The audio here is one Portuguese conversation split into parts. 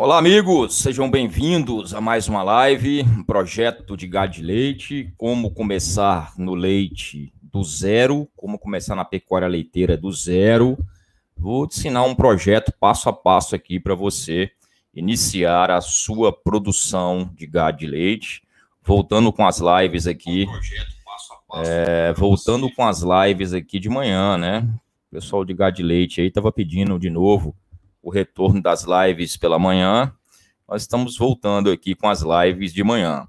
Olá, amigos, sejam bem-vindos a mais uma live, um projeto de gado de leite, como começar no leite do zero, como começar na pecuária leiteira do zero. Vou te ensinar um projeto passo a passo aqui para você iniciar a sua produção de gado de leite. Voltando com as lives aqui. Um passo passo é, voltando você. com as lives aqui de manhã, né? O pessoal de gado de leite aí estava pedindo de novo o retorno das lives pela manhã. Nós estamos voltando aqui com as lives de manhã.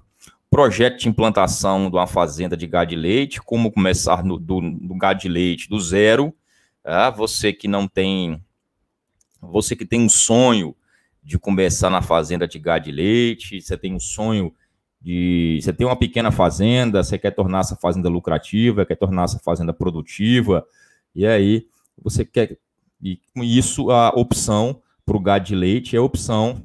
Projeto de implantação de uma fazenda de gado de leite, como começar no, do, do gado de leite do zero. Ah, você que não tem, você que tem um sonho de começar na fazenda de gado de leite, você tem um sonho de, você tem uma pequena fazenda, você quer tornar essa fazenda lucrativa, quer tornar essa fazenda produtiva, e aí você quer e com isso, a opção para o gado de leite é a opção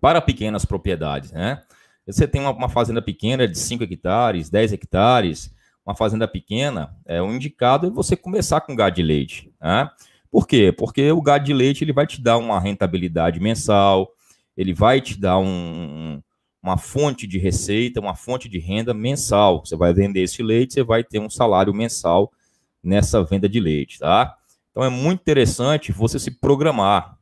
para pequenas propriedades, né? Você tem uma, uma fazenda pequena de 5 hectares, 10 hectares, uma fazenda pequena, é o indicado é você começar com gado de leite, né? Por quê? Porque o gado de leite ele vai te dar uma rentabilidade mensal, ele vai te dar um, uma fonte de receita, uma fonte de renda mensal. Você vai vender esse leite, você vai ter um salário mensal nessa venda de leite, tá? Então é muito interessante você se programar.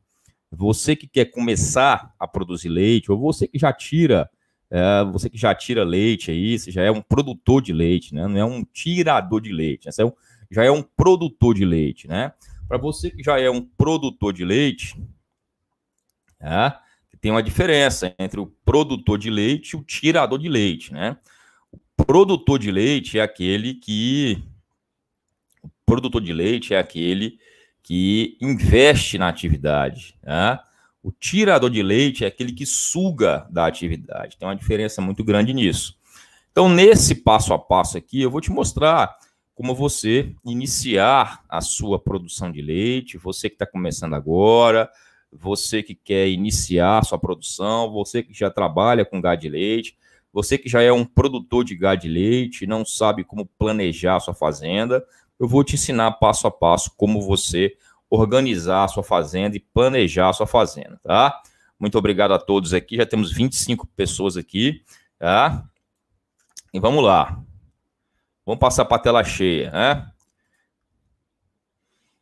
Você que quer começar a produzir leite, ou você que já tira, é, você que já tira leite aí, você já é um produtor de leite, né? Não é um tirador de leite, né? você é um, já é um produtor de leite, né? Para você que já é um produtor de leite, é, tem uma diferença entre o produtor de leite e o tirador de leite, né? O produtor de leite é aquele que o produtor de leite é aquele que investe na atividade. Né? O tirador de leite é aquele que suga da atividade. Tem uma diferença muito grande nisso. Então, nesse passo a passo aqui, eu vou te mostrar como você iniciar a sua produção de leite, você que está começando agora, você que quer iniciar sua produção, você que já trabalha com gado de leite, você que já é um produtor de gado de leite, não sabe como planejar sua fazenda, eu vou te ensinar passo a passo como você organizar a sua fazenda e planejar a sua fazenda, tá? Muito obrigado a todos aqui. Já temos 25 pessoas aqui, tá? E vamos lá. Vamos passar para a tela cheia, né?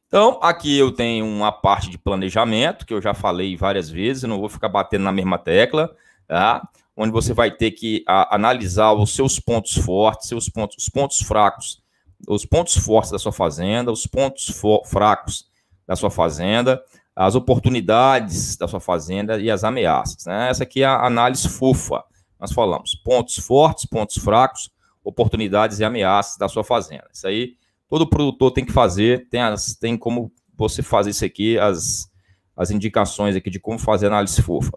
Então, aqui eu tenho uma parte de planejamento, que eu já falei várias vezes, não vou ficar batendo na mesma tecla, tá? onde você vai ter que a, analisar os seus pontos fortes, seus pontos, os pontos fracos, os pontos fortes da sua fazenda, os pontos fracos da sua fazenda, as oportunidades da sua fazenda e as ameaças. Né? Essa aqui é a análise fofa. Nós falamos pontos fortes, pontos fracos, oportunidades e ameaças da sua fazenda. Isso aí todo produtor tem que fazer, tem, as, tem como você fazer isso aqui, as, as indicações aqui de como fazer análise fofa.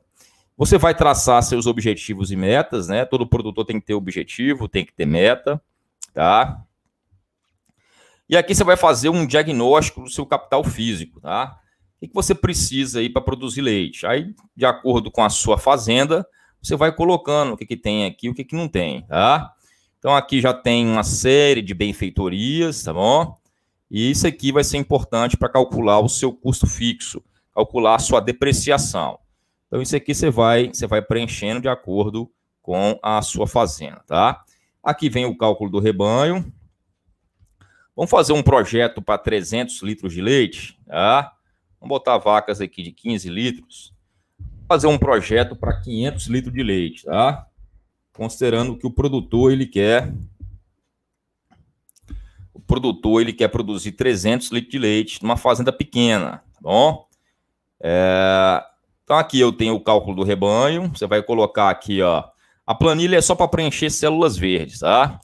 Você vai traçar seus objetivos e metas, né? Todo produtor tem que ter objetivo, tem que ter meta, tá? E aqui você vai fazer um diagnóstico do seu capital físico, tá? O que você precisa aí para produzir leite? Aí, de acordo com a sua fazenda, você vai colocando o que, que tem aqui e o que, que não tem, tá? Então, aqui já tem uma série de benfeitorias, tá bom? E isso aqui vai ser importante para calcular o seu custo fixo, calcular a sua depreciação. Então, isso aqui você vai, você vai preenchendo de acordo com a sua fazenda, tá? Aqui vem o cálculo do rebanho, Vamos fazer um projeto para 300 litros de leite? Tá? Vamos botar vacas aqui de 15 litros. Fazer um projeto para 500 litros de leite, tá? Considerando que o produtor ele quer o produtor ele quer produzir 300 litros de leite numa fazenda pequena, tá bom? É... Então aqui eu tenho o cálculo do rebanho. Você vai colocar aqui, ó. A planilha é só para preencher células verdes, tá?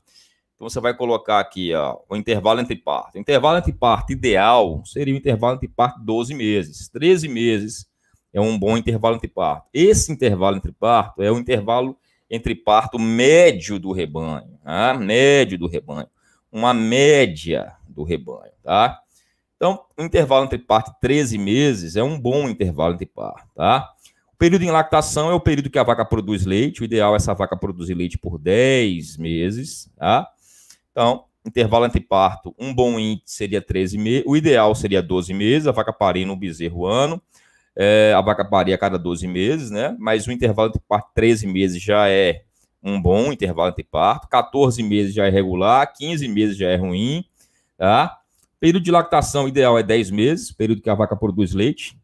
Então você vai colocar aqui ó, o intervalo entre parto O intervalo entre parto ideal seria o intervalo entre de 12 meses. 13 meses é um bom intervalo entre parto. Esse intervalo entre parto é o intervalo entre parto médio do rebanho, tá? médio do rebanho, uma média do rebanho, tá? Então, o intervalo entre parto 13 meses é um bom intervalo entre parto, tá? O período em lactação é o período que a vaca produz leite, o ideal é essa vaca produzir leite por 10 meses, tá? Então, intervalo anteparto, um bom índice seria 13 meses, o ideal seria 12 meses, a vaca parir no bezerro ano, é, a vaca parir a cada 12 meses, né? Mas o intervalo anteparto 13 meses já é um bom intervalo anteparto, 14 meses já é regular, 15 meses já é ruim, tá? Período de lactação ideal é 10 meses, período que a vaca produz leite.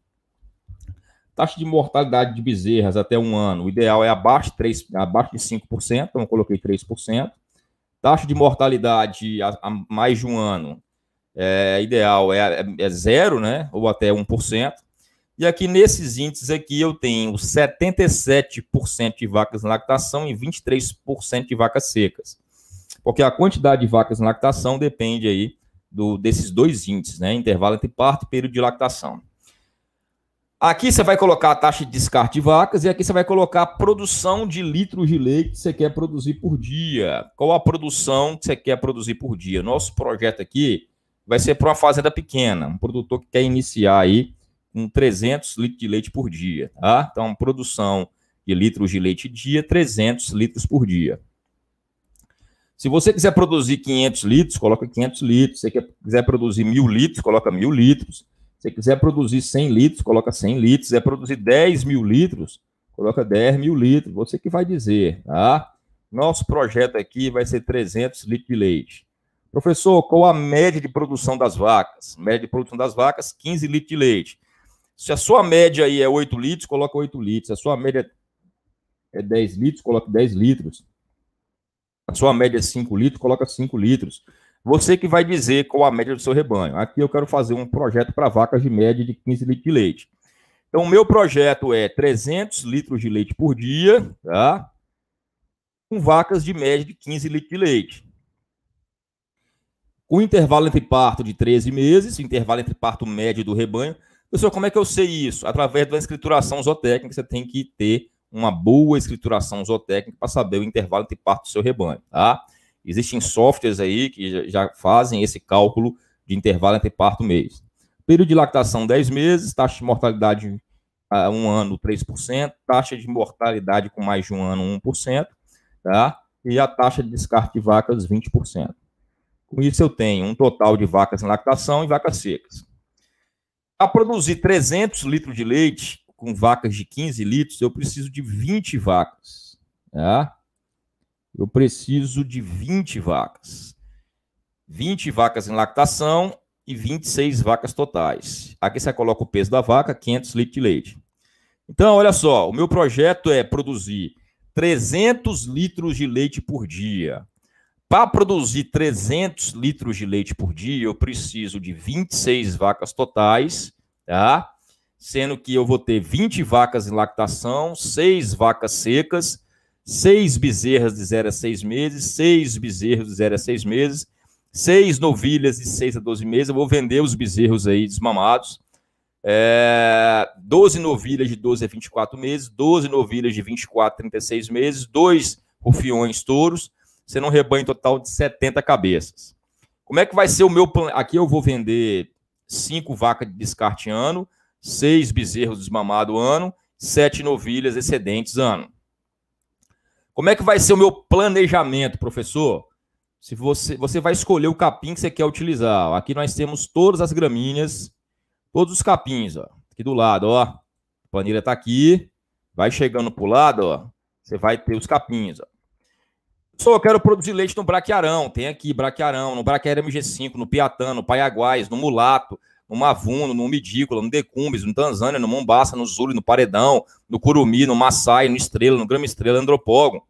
Taxa de mortalidade de bezerras até um ano, o ideal é abaixo de, 3, abaixo de 5%, então eu coloquei 3%. Taxa de mortalidade há, há mais de um ano é ideal, é, é zero, né? Ou até 1%. E aqui nesses índices aqui eu tenho 77% de vacas em lactação e 23% de vacas secas. Porque a quantidade de vacas em lactação depende aí do, desses dois índices, né? Intervalo entre parto e período de lactação. Aqui você vai colocar a taxa de descarte de vacas e aqui você vai colocar a produção de litros de leite que você quer produzir por dia. Qual a produção que você quer produzir por dia? Nosso projeto aqui vai ser para uma fazenda pequena, um produtor que quer iniciar aí com 300 litros de leite por dia, tá? Então, produção de litros de leite dia, 300 litros por dia. Se você quiser produzir 500 litros, coloca 500 litros. Se você quiser produzir 1.000 litros, coloca 1.000 litros você quiser produzir 100 litros, coloca 100 litros. Se quiser produzir 10 mil litros, coloca 10 mil litros. Você que vai dizer, tá? Nosso projeto aqui vai ser 300 litros de leite. Professor, qual a média de produção das vacas? Média de produção das vacas, 15 litros de leite. Se a sua média aí é 8 litros, coloca 8 litros. Se a sua média é 10 litros, coloca 10 litros. A sua média é 5 litros, coloca 5 litros. Você que vai dizer qual a média do seu rebanho. Aqui eu quero fazer um projeto para vacas de média de 15 litros de leite. Então, o meu projeto é 300 litros de leite por dia, tá? Com vacas de média de 15 litros de leite. O intervalo entre parto de 13 meses, intervalo entre parto médio do rebanho. Pessoal, como é que eu sei isso? Através da escrituração zootécnica, você tem que ter uma boa escrituração zootécnica para saber o intervalo entre parto do seu rebanho, tá? Existem softwares aí que já fazem esse cálculo de intervalo entre parto mês. Período de lactação 10 meses, taxa de mortalidade a ah, um ano 3%, taxa de mortalidade com mais de um ano 1%, tá? e a taxa de descarte de vacas 20%. Com isso eu tenho um total de vacas em lactação e vacas secas. A produzir 300 litros de leite com vacas de 15 litros, eu preciso de 20 vacas. Tá? eu preciso de 20 vacas. 20 vacas em lactação e 26 vacas totais. Aqui você coloca o peso da vaca, 500 litros de leite. Então, olha só, o meu projeto é produzir 300 litros de leite por dia. Para produzir 300 litros de leite por dia, eu preciso de 26 vacas totais, tá? Sendo que eu vou ter 20 vacas em lactação, 6 vacas secas seis bezerras de 0 a 6 meses, seis bezerros de 0 a 6 meses, seis novilhas de 6 a 12 meses. Eu vou vender os bezerros aí desmamados. É, 12 novilhas de 12 a 24 meses, 12 novilhas de 24 a 36 meses, dois rufiões touros, sendo um rebanho total de 70 cabeças. Como é que vai ser o meu plano? Aqui eu vou vender cinco vacas de descarte ano, seis bezerros desmamados ano, sete novilhas excedentes ano. Como é que vai ser o meu planejamento, professor? Se você, você vai escolher o capim que você quer utilizar. Aqui nós temos todas as gramíneas, todos os capins, ó. Aqui do lado, ó. A planilha tá aqui. Vai chegando pro lado, ó. Você vai ter os capins, ó. Só eu quero produzir leite no braquearão. Tem aqui braquearão, no braquearão MG5, no piatã, no paiaguás, no mulato, no mavuno, no midícula, no decumbis, no tanzânia, no mombaça, no zulu, no paredão, no curumi, no maçai, no estrela, no grama estrela, andropógon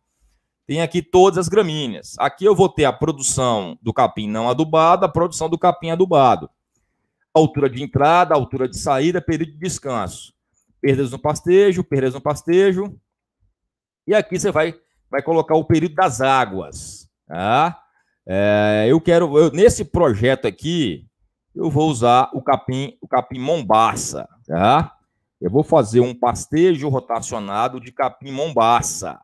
tem aqui todas as gramíneas. Aqui eu vou ter a produção do capim não adubado, a produção do capim adubado. Altura de entrada, altura de saída, período de descanso. Perdas no pastejo, perdas no pastejo. E aqui você vai, vai colocar o período das águas. Tá? É, eu quero, eu, nesse projeto aqui, eu vou usar o capim, o capim mombaça. Tá? Eu vou fazer um pastejo rotacionado de capim mombaça.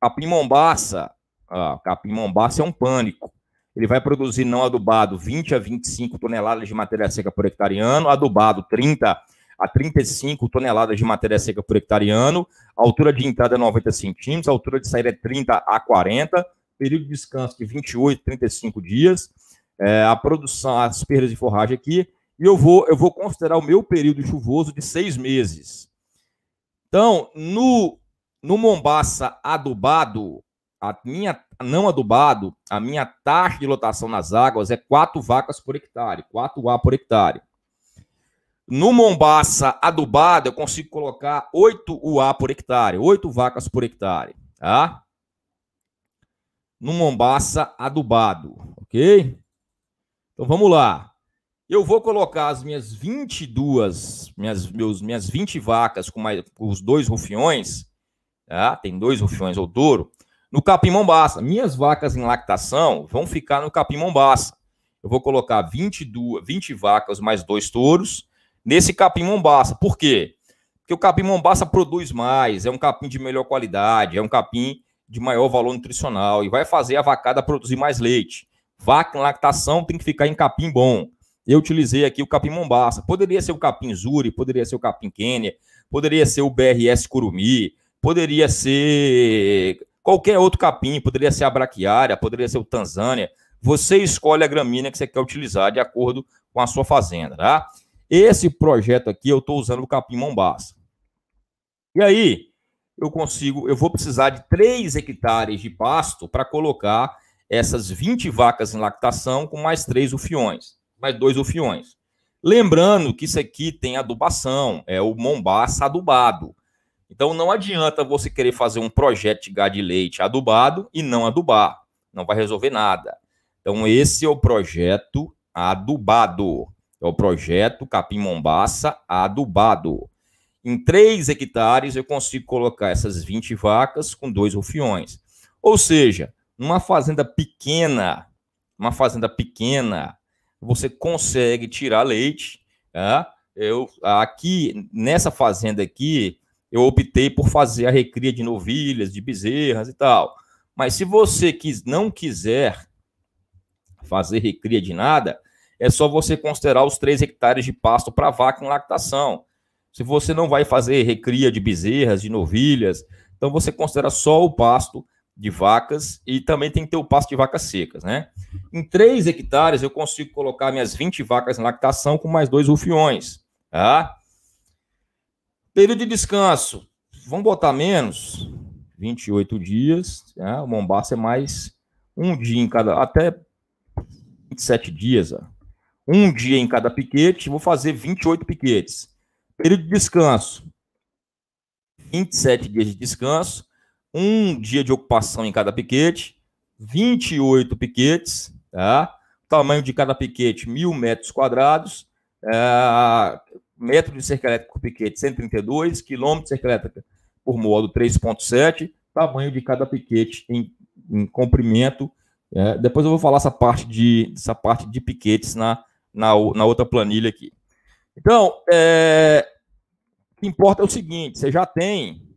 Capim Mombaça, ah, capim Mombaça é um pânico. Ele vai produzir não adubado 20 a 25 toneladas de matéria seca por hectare ano, adubado 30 a 35 toneladas de matéria seca por hectare ano, altura de entrada é 90 centímetros, altura de saída é 30 a 40, período de descanso de 28 a 35 dias, é, a produção, as perdas de forragem aqui, e eu vou, eu vou considerar o meu período chuvoso de seis meses. Então, no no Mombaça adubado, a minha não adubado, a minha taxa de lotação nas águas é 4 vacas por hectare, 4 A por hectare. No Mombaça adubado, eu consigo colocar 8 UA por hectare, 8 vacas por hectare, tá? No Mombaça adubado, ok? Então vamos lá. Eu vou colocar as minhas 22, minhas, meus, minhas 20 vacas com, mais, com os dois rufiões tá? tem dois rufiões duro no Capim Mombaça. Minhas vacas em lactação vão ficar no Capim Mombaça. Eu vou colocar 22, 20 vacas mais dois touros nesse Capim Mombaça. Por quê? Porque o Capim Mombaça produz mais, é um capim de melhor qualidade, é um capim de maior valor nutricional e vai fazer a vacada produzir mais leite. Vaca em lactação tem que ficar em capim bom. Eu utilizei aqui o capim Mombaça. Poderia ser o capim Zuri, poderia ser o capim Quênia, poderia ser o BRS Curumi, poderia ser qualquer outro capim, poderia ser a braquiária, poderia ser o Tanzânia. Você escolhe a gramínea que você quer utilizar de acordo com a sua fazenda, tá? Esse projeto aqui eu estou usando o capim mombaça. E aí, eu consigo, eu vou precisar de 3 hectares de pasto para colocar essas 20 vacas em lactação com mais 3 ufiões, mais 2 ufiões. Lembrando que isso aqui tem adubação, é o mombaça adubado. Então não adianta você querer fazer um projeto de gado de leite adubado e não adubar. Não vai resolver nada. Então esse é o projeto adubado. É o projeto Capim Mombaça adubado. Em 3 hectares eu consigo colocar essas 20 vacas com dois rufiões. Ou seja, numa fazenda pequena, uma fazenda pequena, você consegue tirar leite. Tá? Eu aqui nessa fazenda aqui eu optei por fazer a recria de novilhas, de bezerras e tal. Mas se você quis, não quiser fazer recria de nada, é só você considerar os 3 hectares de pasto para vaca em lactação. Se você não vai fazer recria de bezerras, de novilhas, então você considera só o pasto de vacas e também tem que ter o pasto de vacas secas, né? Em 3 hectares eu consigo colocar minhas 20 vacas em lactação com mais dois rufiões, tá? Período de descanso, vamos botar menos, 28 dias, né? o Mombasa é mais um dia em cada, até 27 dias, ó. um dia em cada piquete, vou fazer 28 piquetes. Período de descanso, 27 dias de descanso, um dia de ocupação em cada piquete, 28 piquetes, tá? tamanho de cada piquete, mil metros quadrados, é, metro de cerca elétrica por piquete 132, quilômetro de cerca elétrica por modo 3.7, tamanho de cada piquete em, em comprimento. É, depois eu vou falar essa parte de, essa parte de piquetes na, na, na outra planilha aqui. Então, é, o que importa é o seguinte, você já tem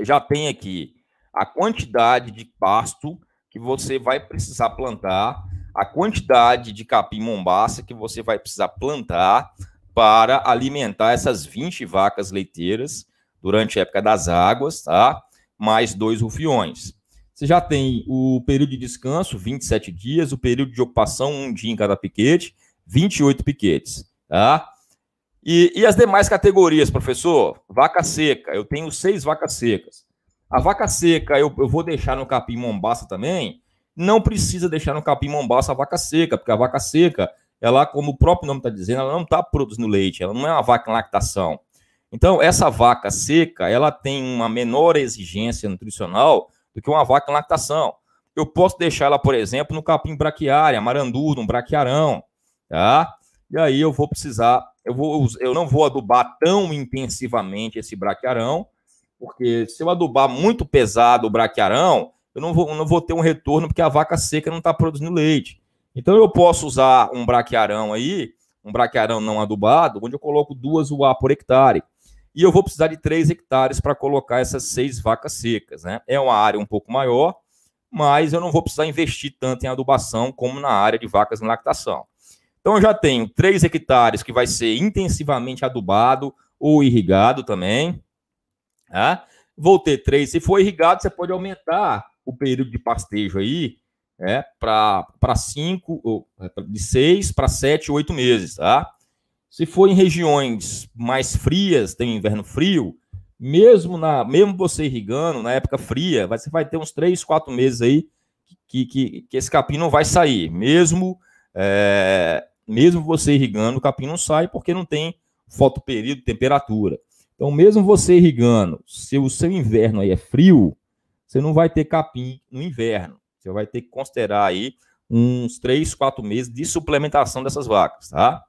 já tem aqui a quantidade de pasto que você vai precisar plantar, a quantidade de capim mombaça que você vai precisar plantar, para alimentar essas 20 vacas leiteiras durante a época das águas, tá? Mais dois rufiões. Você já tem o período de descanso, 27 dias, o período de ocupação, um dia em cada piquete, 28 piquetes, tá? E, e as demais categorias, professor? Vaca seca, eu tenho seis vacas secas. A vaca seca eu, eu vou deixar no capim mombaça também? Não precisa deixar no capim mombaça a vaca seca, porque a vaca seca ela, como o próprio nome está dizendo, ela não está produzindo leite, ela não é uma vaca em lactação. Então, essa vaca seca, ela tem uma menor exigência nutricional do que uma vaca em lactação. Eu posso deixar ela, por exemplo, no capim braquiária, marandu, no braquiarão, tá? E aí eu vou precisar, eu, vou, eu não vou adubar tão intensivamente esse braquiarão, porque se eu adubar muito pesado o braquiarão, eu não vou, não vou ter um retorno, porque a vaca seca não está produzindo leite. Então eu posso usar um braquearão aí, um braquearão não adubado, onde eu coloco duas UA por hectare. E eu vou precisar de três hectares para colocar essas seis vacas secas. Né? É uma área um pouco maior, mas eu não vou precisar investir tanto em adubação como na área de vacas em lactação. Então eu já tenho três hectares que vai ser intensivamente adubado ou irrigado também. Tá? Vou ter três. Se for irrigado, você pode aumentar o período de pastejo aí né, é para 5, de 6 para 7, 8 meses, tá? Se for em regiões mais frias, tem inverno frio, mesmo na mesmo você irrigando, na época fria, você vai ter uns 3, 4 meses aí que, que, que esse capim não vai sair. Mesmo, é, mesmo você irrigando, o capim não sai porque não tem fotoperíodo, temperatura. Então, mesmo você irrigando, se o seu inverno aí é frio, você não vai ter capim no inverno. Você vai ter que considerar aí uns três, quatro meses de suplementação dessas vacas, tá?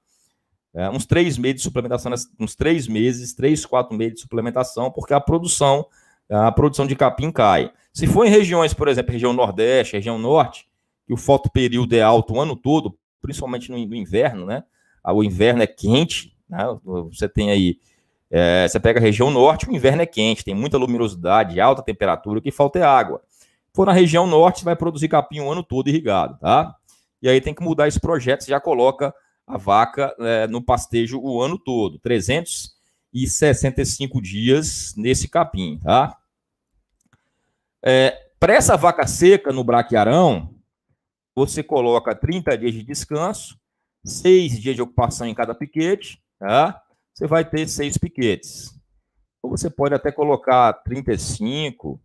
É, uns três meses de suplementação, uns três meses, três, quatro meses de suplementação, porque a produção, a produção de capim cai. Se for em regiões, por exemplo, região Nordeste, região Norte, que o fotoperíodo é alto o ano todo, principalmente no, inverno, né? Ah, o inverno é quente, né? Você tem aí, é, você pega a região Norte, o inverno é quente, tem muita luminosidade, alta temperatura, o que falta é água for na região norte, vai produzir capim o ano todo irrigado, tá? E aí tem que mudar esse projeto, você já coloca a vaca é, no pastejo o ano todo, 365 dias nesse capim, tá? É, Para essa vaca seca no braquearão, você coloca 30 dias de descanso, 6 dias de ocupação em cada piquete, tá? Você vai ter 6 piquetes. Ou então, você pode até colocar 35,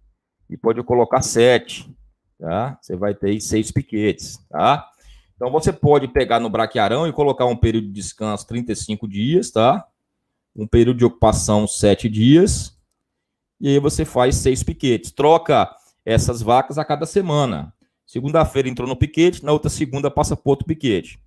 e pode colocar sete, tá? Você vai ter aí seis piquetes, tá? Então você pode pegar no braquearão e colocar um período de descanso 35 dias, tá? Um período de ocupação 7 dias. E aí você faz seis piquetes. Troca essas vacas a cada semana. Segunda-feira entrou no piquete, na outra segunda passa para outro piquete.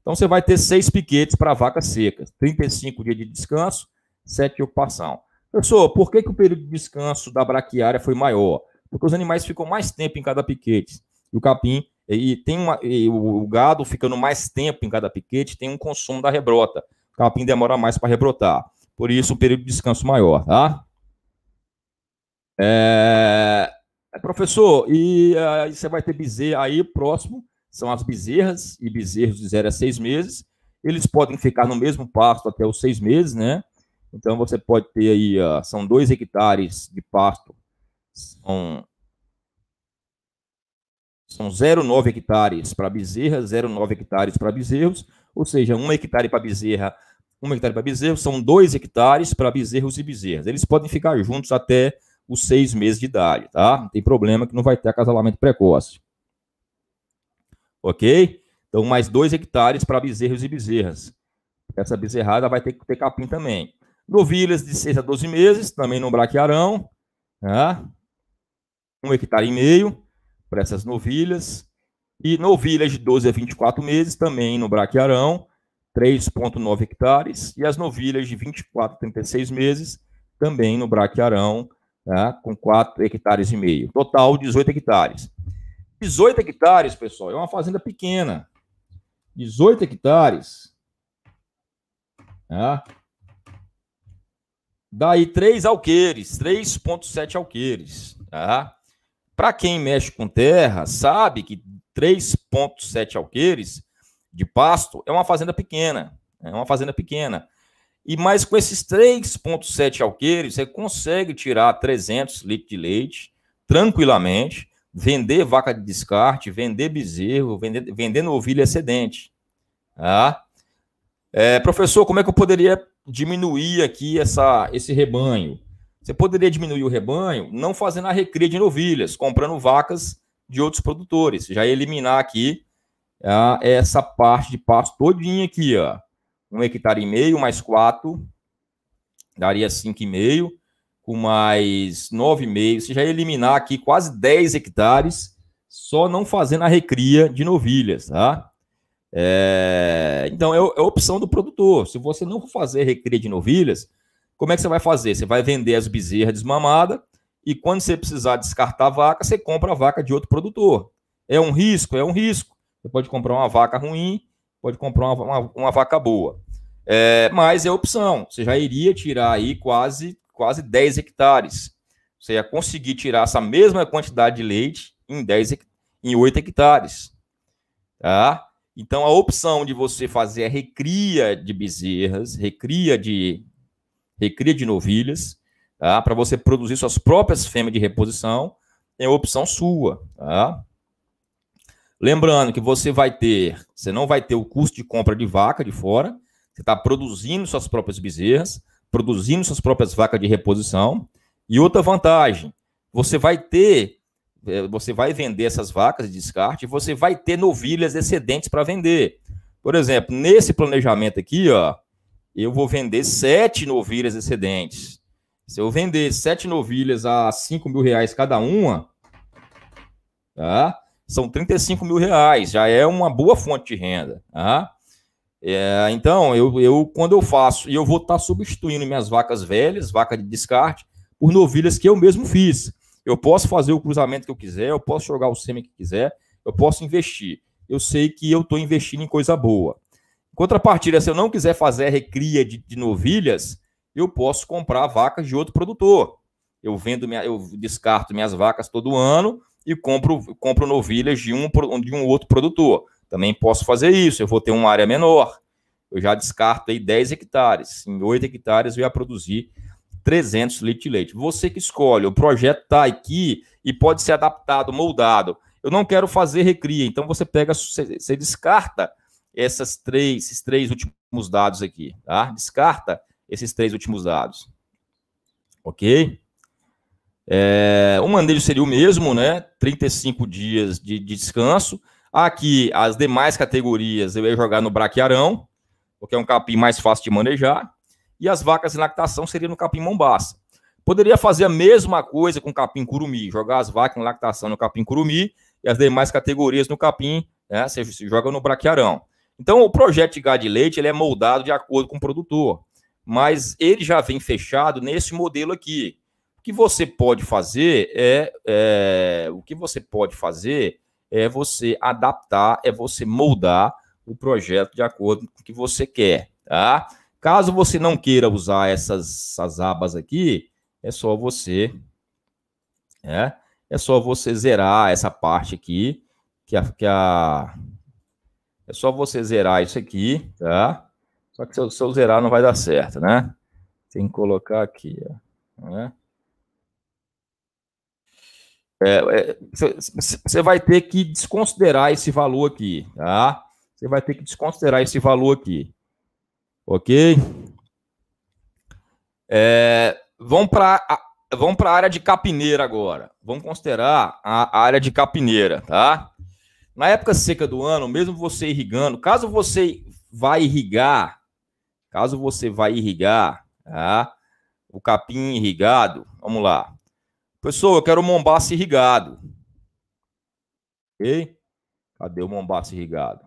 Então você vai ter seis piquetes para vaca seca, 35 dias de descanso, 7 de ocupação. Professor, por que, que o período de descanso da braquiária foi maior? Porque os animais ficam mais tempo em cada piquete. E o capim, e tem uma, e o gado ficando mais tempo em cada piquete, tem um consumo da rebrota. O capim demora mais para rebrotar. Por isso, o período de descanso maior, tá? É... é professor, e é, aí você vai ter bezerra aí próximo, são as bezerras, e bezerros de 0 a 6 meses. Eles podem ficar no mesmo pasto até os seis meses, né? Então você pode ter aí, uh, são dois hectares de pasto, são, são 0,9 hectares para bezerras, 0,9 hectares para bezerros, ou seja, um hectare para bezerra, um hectare para bezerro, são dois hectares para bezerros e bezerras. Eles podem ficar juntos até os seis meses de idade, tá? Não tem problema que não vai ter acasalamento precoce. Ok? Então, mais dois hectares para bezerros e bezerras. Essa bezerrada vai ter que ter capim também. Novilhas de 6 a 12 meses, também não braquearão. Né? Um hectare e meio para essas novilhas. E novilhas de 12 a 24 meses, também no braquearão, 3,9 hectares. E as novilhas de 24 a 36 meses, também no braquearão, né? com 4 hectares e meio. Total, 18 hectares. 18 hectares, pessoal, é uma fazenda pequena. 18 hectares. Né? Daí três alqueires, 3,7 alqueires. Tá? Para quem mexe com terra, sabe que 3,7 alqueires de pasto é uma fazenda pequena. É uma fazenda pequena. E mais com esses 3,7 alqueires, você consegue tirar 300 litros de leite tranquilamente, vender vaca de descarte, vender bezerro, vender, vendendo ovilha excedente. Tá? É, professor, como é que eu poderia diminuir aqui essa, esse rebanho? Você poderia diminuir o rebanho não fazendo a recria de novilhas, comprando vacas de outros produtores. Já eliminar aqui ah, essa parte de pasto todinha aqui, ó. Um hectare e meio mais quatro, daria cinco e meio, com mais nove e meio. Você já eliminar aqui quase 10 hectares, só não fazendo a recria de novilhas, tá? É, então é, é opção do produtor. Se você não fazer recria de novilhas, como é que você vai fazer? Você vai vender as bezerras desmamadas e quando você precisar descartar a vaca, você compra a vaca de outro produtor. É um risco? É um risco. Você pode comprar uma vaca ruim, pode comprar uma, uma, uma vaca boa. É, mas é opção. Você já iria tirar aí quase, quase 10 hectares. Você ia conseguir tirar essa mesma quantidade de leite em, 10, em 8 hectares. Tá? Então, a opção de você fazer a é recria de bezerras, recria de, recria de novilhas, tá? para você produzir suas próprias fêmeas de reposição, é opção sua. Tá? Lembrando que você vai ter, você não vai ter o custo de compra de vaca de fora, você está produzindo suas próprias bezerras, produzindo suas próprias vacas de reposição. E outra vantagem, você vai ter eh, você vai vender essas vacas de descarte e você vai ter novilhas excedentes para vender. Por exemplo, nesse planejamento aqui, ó, eu vou vender sete novilhas excedentes. Se eu vender sete novilhas a 5 mil reais cada uma, tá? são 35 mil reais, já é uma boa fonte de renda. Tá? É, então, eu, eu, quando eu faço, eu vou estar tá substituindo minhas vacas velhas, vaca de descarte, por novilhas que eu mesmo fiz. Eu posso fazer o cruzamento que eu quiser, eu posso jogar o semi que quiser, eu posso investir. Eu sei que eu estou investindo em coisa boa. Em contrapartida, se eu não quiser fazer a recria de, de novilhas, eu posso comprar vacas de outro produtor. Eu vendo minha, eu descarto minhas vacas todo ano e compro, compro novilhas de um, de um outro produtor. Também posso fazer isso, eu vou ter uma área menor. Eu já descarto aí 10 hectares. Em 8 hectares eu ia produzir 300 litros de leite. Você que escolhe, o projeto está aqui e pode ser adaptado, moldado. Eu não quero fazer recria, então você pega, você descarta essas três, esses três últimos dados aqui, tá? Descarta esses três últimos dados, ok? É, o manejo seria o mesmo, né? 35 dias de, de descanso. Aqui, as demais categorias eu ia jogar no braquiarão, porque é um capim mais fácil de manejar e as vacas em lactação seriam no capim mombaça. Poderia fazer a mesma coisa com o capim curumi, jogar as vacas em lactação no capim curumi e as demais categorias no capim, né, você joga no braquiarão. Então, o projeto de gado de leite ele é moldado de acordo com o produtor, mas ele já vem fechado nesse modelo aqui. O que você pode fazer é, é o que você pode fazer é você adaptar, é você moldar o projeto de acordo com o que você quer, tá? Caso você não queira usar essas, essas abas aqui, é só você, é, é só você zerar essa parte aqui, que a, que a, é só você zerar isso aqui, tá? Só que se eu, se eu zerar não vai dar certo, né? Tem que colocar aqui, ó, né? Você é, é, vai ter que desconsiderar esse valor aqui, tá? Você vai ter que desconsiderar esse valor aqui. Ok? É, vamos para a área de capineira agora. Vamos considerar a área de capineira, tá? Na época seca do ano, mesmo você irrigando, caso você vai irrigar, caso você vai irrigar, tá? o capim irrigado, vamos lá. Pessoal, eu quero o mombaço irrigado. Ok? Cadê o mombaço irrigado?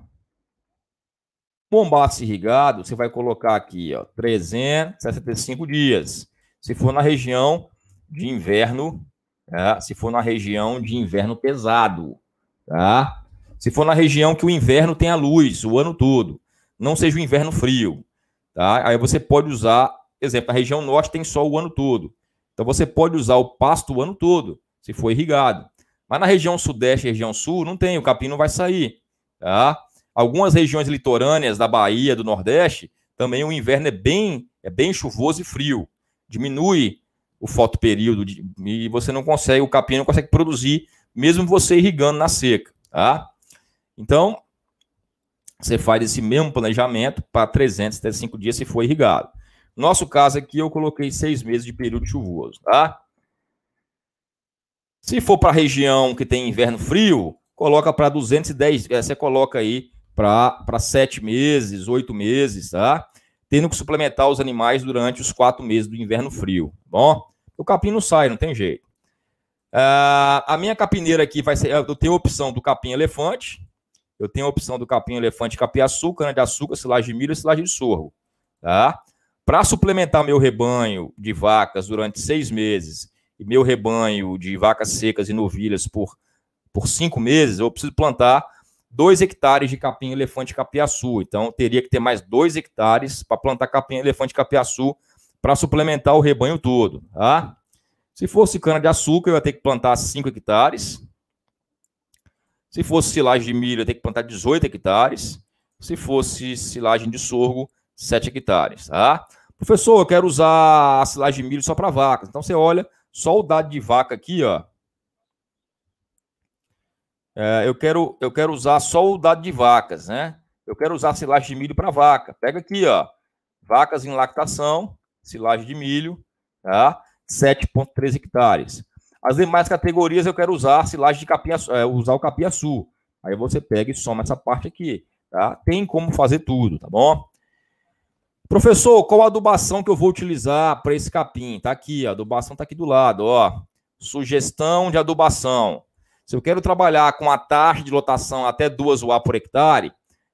Bombaço irrigado, você vai colocar aqui, ó, 365 dias. Se for na região de inverno, tá? se for na região de inverno pesado, tá? Se for na região que o inverno tem a luz o ano todo, não seja o inverno frio, tá? Aí você pode usar, exemplo, a região norte tem sol o ano todo. Então você pode usar o pasto o ano todo, se for irrigado. Mas na região sudeste e região sul, não tem, o capim não vai sair, tá? Algumas regiões litorâneas da Bahia, do Nordeste, também o inverno é bem, é bem chuvoso e frio. Diminui o fotoperíodo de, e você não consegue, o capim não consegue produzir, mesmo você irrigando na seca. Tá? Então, você faz esse mesmo planejamento para 365 dias se for irrigado. Nosso caso aqui, eu coloquei seis meses de período chuvoso. Tá? Se for para a região que tem inverno frio, coloca para 210, eh, você coloca aí para sete meses, oito meses, tá? Tendo que suplementar os animais durante os quatro meses do inverno frio, tá bom? O capim não sai, não tem jeito. Uh, a minha capineira aqui vai ser. Eu tenho a opção do capim elefante. Eu tenho a opção do capim elefante capiaçu, cana né, de açúcar, silagem de milho e silagem de sorgo. Tá? Para suplementar meu rebanho de vacas durante seis meses e meu rebanho de vacas secas e novilhas por, por cinco meses, eu preciso plantar 2 hectares de capim elefante capiaçu. Então, teria que ter mais 2 hectares para plantar capim elefante capiaçu para suplementar o rebanho todo. Tá? Se fosse cana-de-açúcar, eu ia ter que plantar 5 hectares. Se fosse silagem de milho, eu ia ter que plantar 18 hectares. Se fosse silagem de sorgo, 7 hectares. Tá? Professor, eu quero usar a silagem de milho só para vacas. Então, você olha só o dado de vaca aqui, ó é, eu, quero, eu quero usar só o dado de vacas, né? Eu quero usar silagem de milho para vaca. Pega aqui, ó. Vacas em lactação, silagem de milho, tá? 7,3 hectares. As demais categorias eu quero usar silagem de capim, é, usar o capim sul Aí você pega e soma essa parte aqui, tá? Tem como fazer tudo, tá bom? Professor, qual a adubação que eu vou utilizar para esse capim? Tá aqui, a adubação tá aqui do lado, ó. Sugestão de adubação. Se eu quero trabalhar com a taxa de lotação até 2 UA por hectare,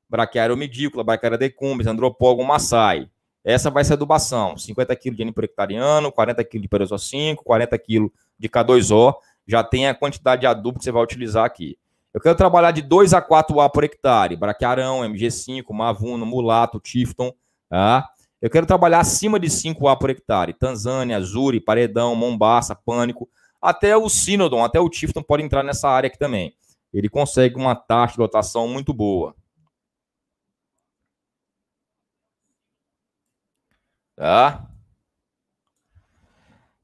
braquiária omidícula, braquiária decumbens, andropógon, maçai. Essa vai ser adubação, 50 kg de N por hectare ano, 40 kg de perozo 5, 40 kg de K2O, já tem a quantidade de adubo que você vai utilizar aqui. Eu quero trabalhar de 2 a 4 A por hectare, braquiarão, MG5, mavuno, mulato, tifton, tá? Eu quero trabalhar acima de 5 A por hectare, Tanzânia, Zuri, Paredão, Mombaça, Pânico, até o Sinodon, até o Tifton pode entrar nessa área aqui também. Ele consegue uma taxa de lotação muito boa. Tá?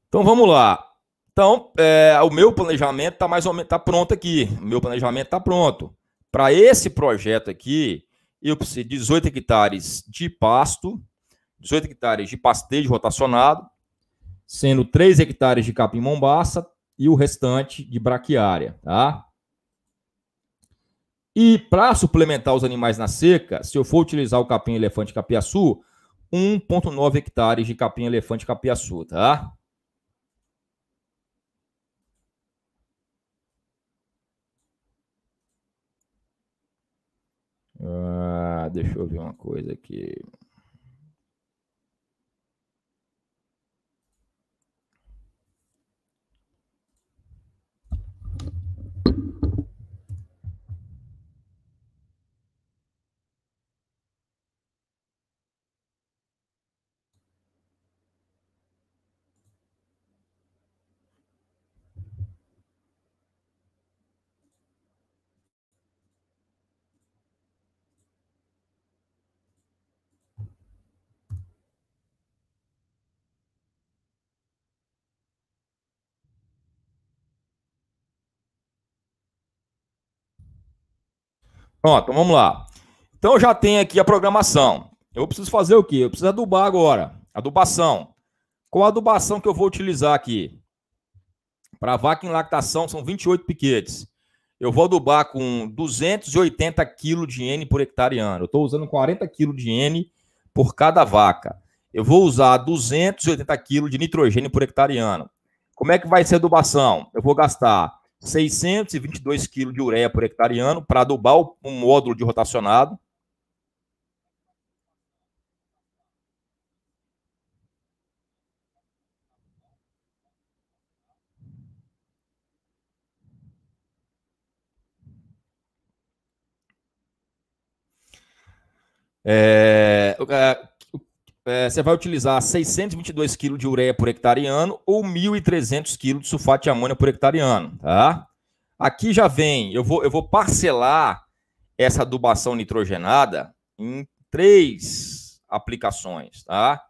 Então vamos lá. Então, é, o meu planejamento está mais ou menos tá pronto aqui. O meu planejamento está pronto. Para esse projeto aqui, eu preciso de 18 hectares de pasto, 18 hectares de pastejo rotacionado, sendo 3 hectares de capim mombaça, e o restante de braquiária, tá? E para suplementar os animais na seca, se eu for utilizar o capim elefante capiaçu, 1.9 hectares de capim elefante capiaçu, tá? Ah, deixa eu ver uma coisa aqui. Pronto, então vamos lá. Então já tenho aqui a programação. Eu preciso fazer o quê? Eu preciso adubar agora. Adubação. Qual a adubação que eu vou utilizar aqui? Para vaca em lactação são 28 piquetes. Eu vou adubar com 280 kg de N por hectare ano. Eu estou usando 40 kg de N por cada vaca. Eu vou usar 280 kg de nitrogênio por hectare ano. Como é que vai ser a adubação? Eu vou gastar 622 quilos de ureia por hectare ano para adubar um módulo de rotacionado. É, é é, você vai utilizar 622 kg de ureia por hectare ano ou 1.300 kg de sulfato de amônia por hectare ano, tá? Aqui já vem, eu vou, eu vou parcelar essa adubação nitrogenada em três aplicações, tá?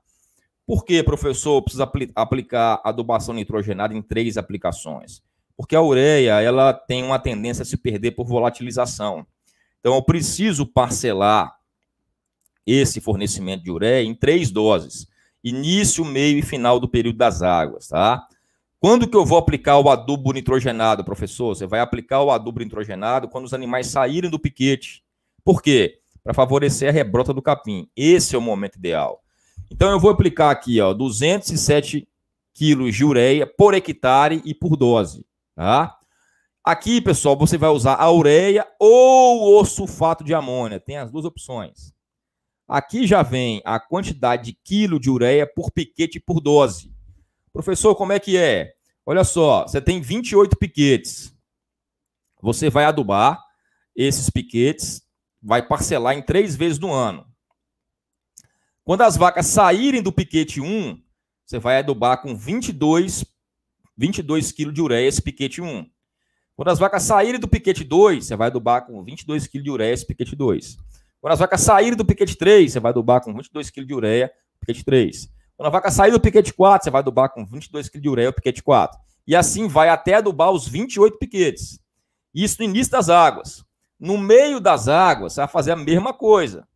Por que, professor, precisa apl aplicar adubação nitrogenada em três aplicações? Porque a ureia, ela tem uma tendência a se perder por volatilização. Então, eu preciso parcelar esse fornecimento de ureia em três doses: início, meio e final do período das águas, tá? Quando que eu vou aplicar o adubo nitrogenado, professor? Você vai aplicar o adubo nitrogenado quando os animais saírem do piquete. Por quê? Para favorecer a rebrota do capim. Esse é o momento ideal. Então eu vou aplicar aqui, ó, 207 quilos de ureia por hectare e por dose, tá? Aqui, pessoal, você vai usar a ureia ou o sulfato de amônia. Tem as duas opções. Aqui já vem a quantidade de quilo de ureia por piquete por dose. Professor, como é que é? Olha só, você tem 28 piquetes. Você vai adubar esses piquetes, vai parcelar em três vezes no ano. Quando as vacas saírem do piquete 1, você vai adubar com 22, 22 quilos de ureia esse piquete 1. Quando as vacas saírem do piquete 2, você vai adubar com 22 quilos de ureia esse piquete 2. Quando as vacas saírem do piquete 3, você vai adubar com 22 kg de ureia, piquete 3. Quando a vaca sair do piquete 4, você vai adubar com 22 kg de ureia, piquete 4. E assim vai até adubar os 28 piquetes. Isso no início das águas. No meio das águas, você vai fazer a mesma coisa.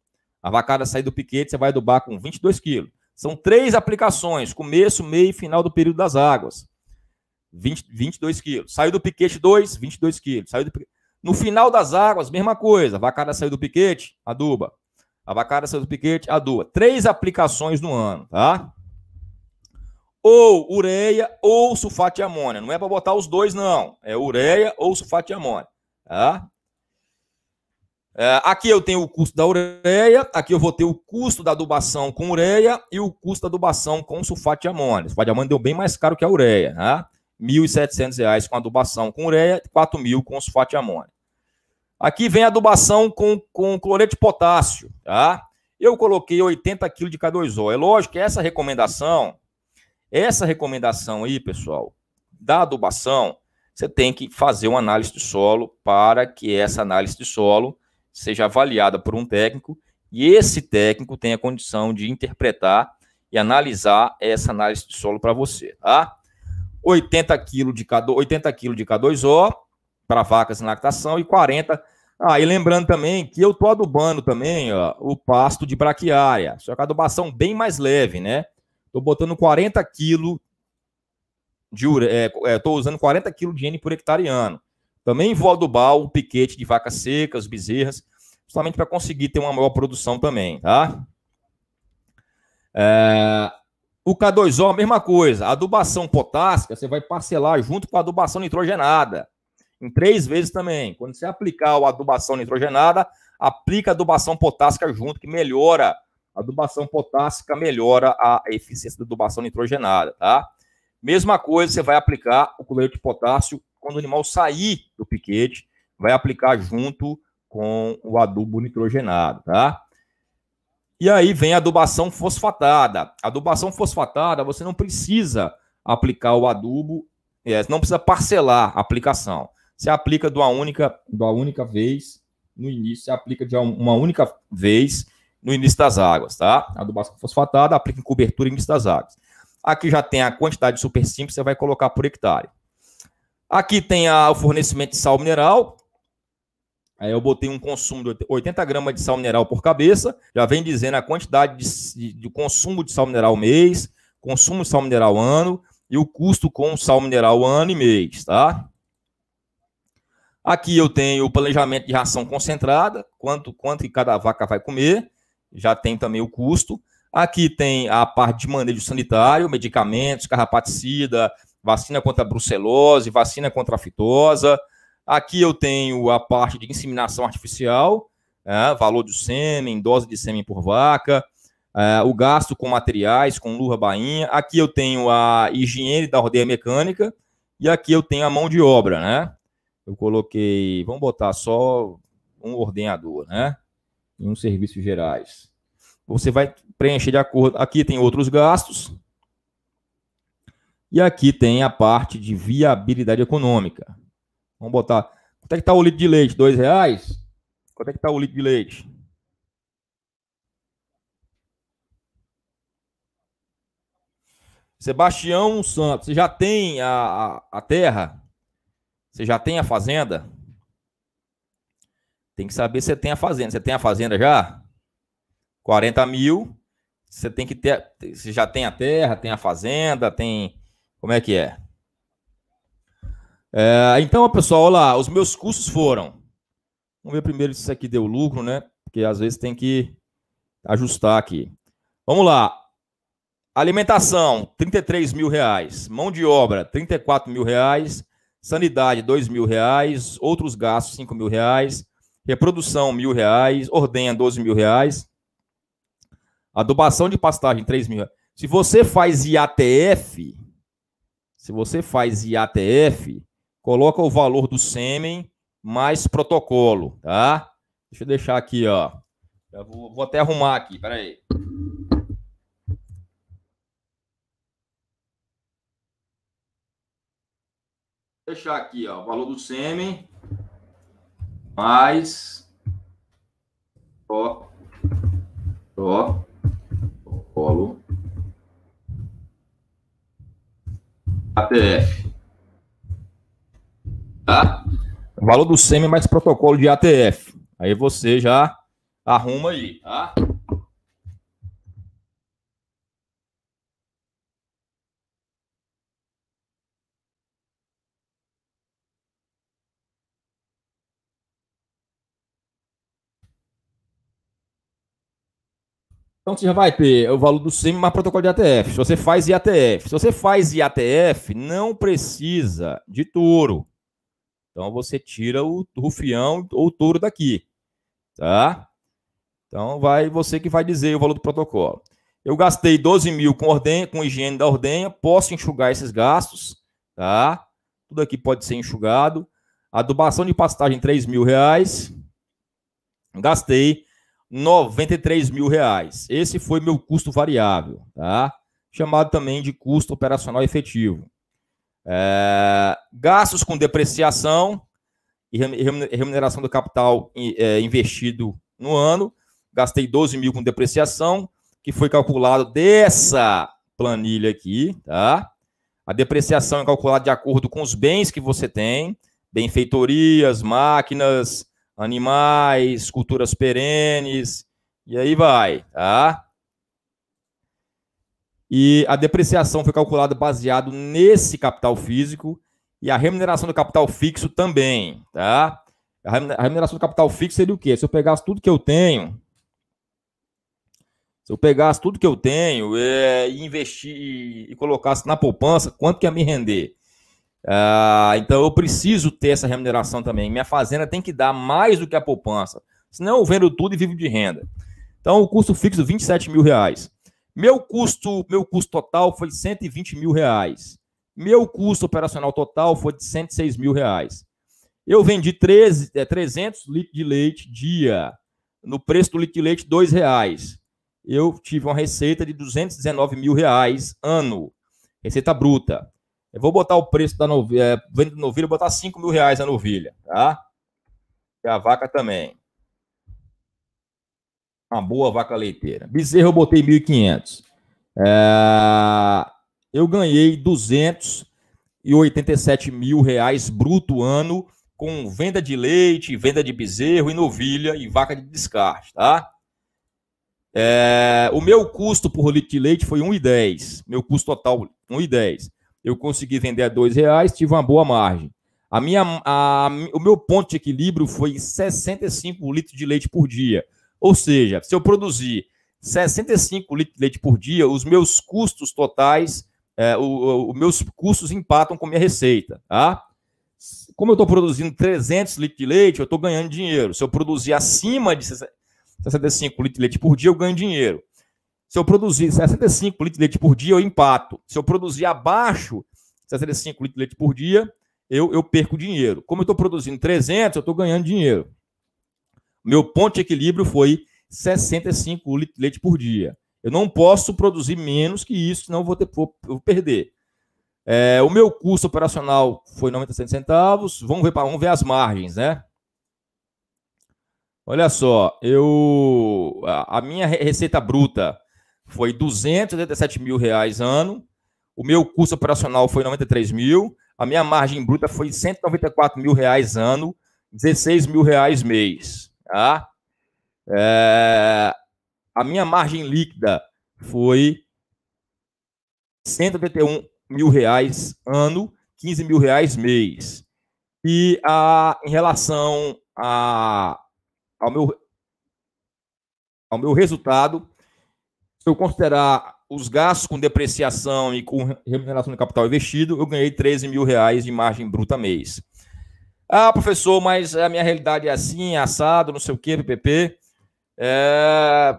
A vacada sair do piquete, você vai adubar com 22 kg. São três aplicações: começo, meio e final do período das águas. 20, 22 quilos. Saiu do piquete 2, 22 quilos. Saiu do piquete. No final das águas, mesma coisa. A vacada saiu do piquete, aduba. A vacada saiu do piquete, aduba. Três aplicações no ano, tá? Ou ureia ou sulfato de amônia. Não é para botar os dois, não. É ureia ou sulfato de amônia, tá? É, aqui eu tenho o custo da ureia, aqui eu vou ter o custo da adubação com ureia e o custo da adubação com sulfato de amônia. O sulfato de amônia deu bem mais caro que a ureia, tá? R$ 1.700 com adubação com ureia e R$ 4.000 com sulfato de amônio. Aqui vem a adubação com, com cloreto de potássio, tá? Eu coloquei 80 kg de K2O. É lógico que essa recomendação, essa recomendação aí, pessoal, da adubação, você tem que fazer uma análise de solo para que essa análise de solo seja avaliada por um técnico e esse técnico tenha condição de interpretar e analisar essa análise de solo para você, tá? 80 kg de K2, 80 kg de K2O para vacas em lactação e 40 ah, e lembrando também que eu tô adubando também ó, o pasto de braquiária, só que a adubação bem mais leve, né? Tô botando 40 kg de é, é, tô usando 40 kg de N por hectare ano. Também vou adubar o piquete de vacas secas, bezerras, justamente para conseguir ter uma maior produção também, tá? É, o K2O, mesma coisa. adubação potássica, você vai parcelar junto com a adubação nitrogenada. Em três vezes também. Quando você aplicar a adubação nitrogenada, aplica a adubação potássica junto, que melhora. A adubação potássica melhora a eficiência da adubação nitrogenada, tá? Mesma coisa, você vai aplicar o cloreto de potássio quando o animal sair do piquete, vai aplicar junto com o adubo nitrogenado, tá? E aí vem a adubação fosfatada. adubação fosfatada, você não precisa aplicar o adubo, é, não precisa parcelar a aplicação. Você aplica de uma única, de uma única vez no início, você aplica de uma única vez no início das águas, tá? adubação fosfatada aplica em cobertura no início das águas. Aqui já tem a quantidade de super simples, você vai colocar por hectare. Aqui tem a, o fornecimento de sal mineral, Aí eu botei um consumo de 80 gramas de sal mineral por cabeça, já vem dizendo a quantidade de, de, de consumo de sal mineral mês, consumo de sal mineral ano e o custo com sal mineral ano e mês, tá? Aqui eu tenho o planejamento de ração concentrada, quanto, quanto que cada vaca vai comer, já tem também o custo. Aqui tem a parte de manejo sanitário, medicamentos, carrapaticida, vacina contra brucelose, vacina contra a fitosa, Aqui eu tenho a parte de inseminação artificial, é, valor do sêmen, dose de sêmen por vaca, é, o gasto com materiais, com luva bainha. Aqui eu tenho a higiene da rodeia mecânica e aqui eu tenho a mão de obra, né? Eu coloquei, vamos botar só um ordenador, né? E um serviço gerais. Você vai preencher de acordo. Aqui tem outros gastos. E aqui tem a parte de viabilidade econômica. Vamos botar. Quanto é que tá o litro de leite? Dois reais? Quanto é que tá o litro de leite? Sebastião Santos, você já tem a, a, a terra? Você já tem a fazenda? Tem que saber se você tem a fazenda. Você tem a fazenda já? 40 mil. Você tem que ter. Você já tem a terra, tem a fazenda, tem. Como é que é? É, então, pessoal, olha lá, os meus custos foram. Vamos ver primeiro se isso aqui deu lucro, né? Porque às vezes tem que ajustar aqui. Vamos lá. Alimentação, 33 mil reais. Mão de obra, 34 mil reais. Sanidade, 2 mil reais. Outros gastos, 5 mil reais. Reprodução, mil reais. Ordenha, 12 mil reais. Adubação de pastagem, 3 mil Se você faz IATF, se você faz IATF, coloca o valor do sêmen mais protocolo, tá? Deixa eu deixar aqui, ó. Vou, vou, até arrumar aqui, peraí. Deixar aqui, ó, o valor do sêmen mais ó, ó, protocolo ATF. Tá? Valor do SEMI mais protocolo de ATF. Aí você já arruma aí, tá? Então você já vai ter o valor do SEMI mais protocolo de ATF. Se você faz IATF. Se você faz IATF, não precisa de touro. Então você tira o rufião ou o touro daqui, tá? Então vai você que vai dizer o valor do protocolo. Eu gastei 12 mil com ordenha, com higiene da ordenha, posso enxugar esses gastos, tá? Tudo aqui pode ser enxugado. Adubação de pastagem 3 mil reais. Gastei 93 mil reais. Esse foi meu custo variável, tá? Chamado também de custo operacional efetivo. É, gastos com depreciação e remuneração do capital é, investido no ano. Gastei 12 mil com depreciação, que foi calculado dessa planilha aqui, tá? A depreciação é calculada de acordo com os bens que você tem, benfeitorias, máquinas, animais, culturas perenes, e aí vai, tá? E a depreciação foi calculada baseado nesse capital físico e a remuneração do capital fixo também, tá? A remuneração do capital fixo seria o quê? Se eu pegasse tudo que eu tenho, se eu pegasse tudo que eu tenho é, e investir e colocasse na poupança, quanto que ia me render? Ah, então eu preciso ter essa remuneração também. Minha fazenda tem que dar mais do que a poupança. Senão eu vendo tudo e vivo de renda. Então o custo fixo, 27 mil reais. Meu custo, meu custo total foi de 120 mil reais. Meu custo operacional total foi de 106 mil reais. Eu vendi 13, 300 é, litros de leite dia. No preço do litro de leite, R$ reais. Eu tive uma receita de 219 mil reais ano. Receita bruta. Eu vou botar o preço da novilha, é, venda novilha, botar 5 mil reais a novilha, tá? E a vaca também uma boa vaca leiteira. Bezerro eu botei 1.500. É... Eu ganhei 287 mil reais bruto ano com venda de leite, venda de bezerro e novilha e vaca de descarte, tá? É... O meu custo por litro de leite foi 1,10. Meu custo total, 1,10. Eu consegui vender a 2 reais, tive uma boa margem. A minha, a, o meu ponto de equilíbrio foi 65 litros de leite por dia. Ou seja, se eu produzir 65 litros de leite por dia, os meus custos totais, é, os meus custos empatam com minha receita, tá? Como eu estou produzindo 300 litros de leite, eu estou ganhando dinheiro. Se eu produzir acima de 65 litros de leite por dia, eu ganho dinheiro. Se eu produzir 65 litros de leite por dia, eu empato. Se eu produzir abaixo de 65 litros de leite por dia, eu, eu perco dinheiro. Como eu estou produzindo 300, eu estou ganhando dinheiro. Meu ponto de equilíbrio foi 65 litros de leite por dia. Eu não posso produzir menos que isso, senão eu vou, ter, vou, vou perder. É, o meu custo operacional foi 90 centavos. Vamos ver, vamos ver as margens, né? Olha só, eu a minha receita bruta foi 287 mil reais ano. O meu custo operacional foi 93 mil. A minha margem bruta foi 194 mil reais ano, 16 mil reais mês. Tá? É, a minha margem líquida foi 181 mil reais ano, 15 mil reais mês. E a, em relação a, ao, meu, ao meu resultado, se eu considerar os gastos com depreciação e com remuneração de capital investido, eu ganhei 13 mil reais de margem bruta mês. Ah, professor, mas a minha realidade é assim, é assado, não sei o quê, PPP. É...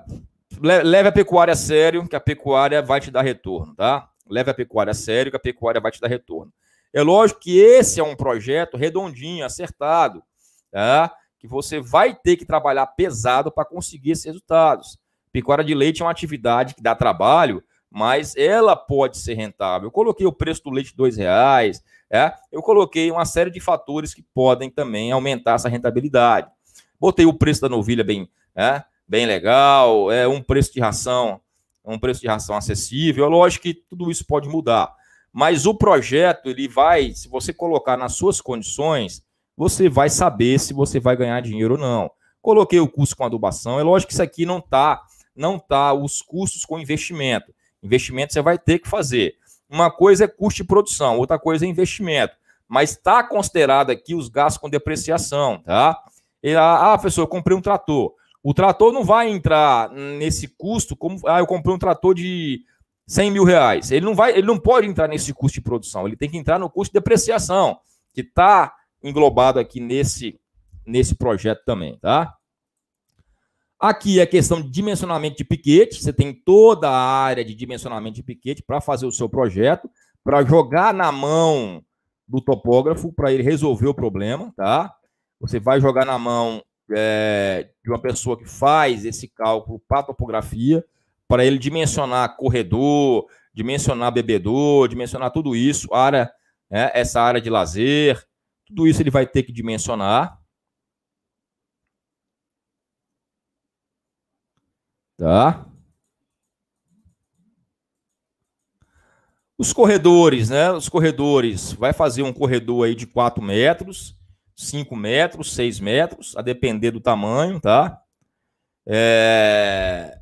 Leve a pecuária a sério, que a pecuária vai te dar retorno, tá? Leve a pecuária a sério, que a pecuária vai te dar retorno. É lógico que esse é um projeto redondinho, acertado, tá? que você vai ter que trabalhar pesado para conseguir esses resultados. Pecuária de leite é uma atividade que dá trabalho, mas ela pode ser rentável. Eu coloquei o preço do leite R$ reais, é? Eu coloquei uma série de fatores que podem também aumentar essa rentabilidade. Botei o preço da novilha bem, é, bem legal, é um preço de ração, um preço de ração acessível. É lógico que tudo isso pode mudar, mas o projeto ele vai, se você colocar nas suas condições, você vai saber se você vai ganhar dinheiro ou não. Coloquei o custo com adubação. É lógico que isso aqui não tá, não tá os custos com investimento. Investimento você vai ter que fazer. Uma coisa é custo de produção, outra coisa é investimento. Mas está considerado aqui os gastos com depreciação, tá? E, ah, ah, professor, eu comprei um trator. O trator não vai entrar nesse custo como ah, eu comprei um trator de 100 mil reais. Ele não vai, ele não pode entrar nesse custo de produção. Ele tem que entrar no custo de depreciação que está englobado aqui nesse nesse projeto também, tá? Aqui é questão de dimensionamento de piquete. Você tem toda a área de dimensionamento de piquete para fazer o seu projeto, para jogar na mão do topógrafo para ele resolver o problema, tá? Você vai jogar na mão é, de uma pessoa que faz esse cálculo para topografia, para ele dimensionar corredor, dimensionar bebedor, dimensionar tudo isso, área, né, essa área de lazer, tudo isso ele vai ter que dimensionar, Tá? Os corredores, né? Os corredores. Vai fazer um corredor aí de 4 metros, 5 metros, 6 metros, a depender do tamanho, tá? É...